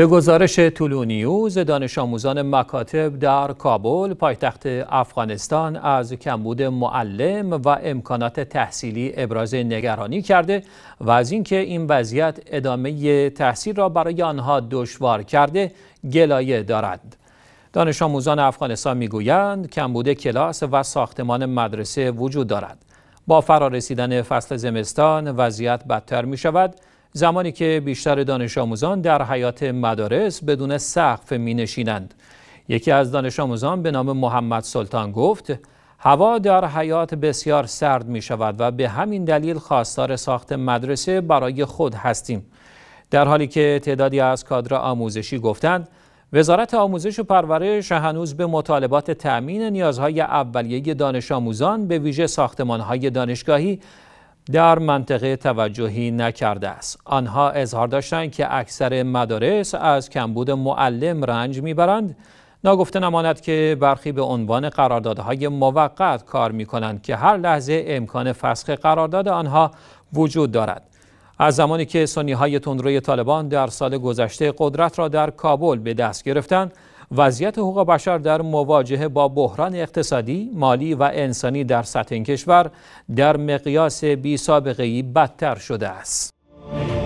به گزارش طولو نیوز دانش آموزان مکاتب در کابل پایتخت افغانستان از کمبود معلم و امکانات تحصیلی ابراز نگرانی کرده و از اینکه این وضعیت ادامه تحصیل را برای آنها دشوار کرده گلایه دارد دانش آموزان افغانستان میگویند کمبود کلاس و ساختمان مدرسه وجود دارد با فرارسیدن فصل زمستان وضعیت بدتر می شود زمانی که بیشتر دانش آموزان در حیات مدارس بدون سقف می نشینند. یکی از دانش آموزان به نام محمد سلطان گفت هوا در حیات بسیار سرد می شود و به همین دلیل خواستار ساخت مدرسه برای خود هستیم. در حالی که تعدادی از کادر آموزشی گفتند وزارت آموزش و پرورش هنوز به مطالبات تأمین نیازهای اولیه دانش آموزان به ویژه ساختمانهای دانشگاهی در منطقه توجهی نکرده است آنها اظهار داشتند که اکثر مدارس از کمبود معلم رنج میبرند ناگفته نماند که برخی به عنوان قراردادهای موقت کار می کنند که هر لحظه امکان فسخ قرارداد آنها وجود دارد از زمانی که سنیهای تندروی طالبان در سال گذشته قدرت را در کابل به دست گرفتند وضعیت حقوق بشر در مواجهه با بحران اقتصادی، مالی و انسانی در سطح این کشور در مقیاس بی بدتر شده است.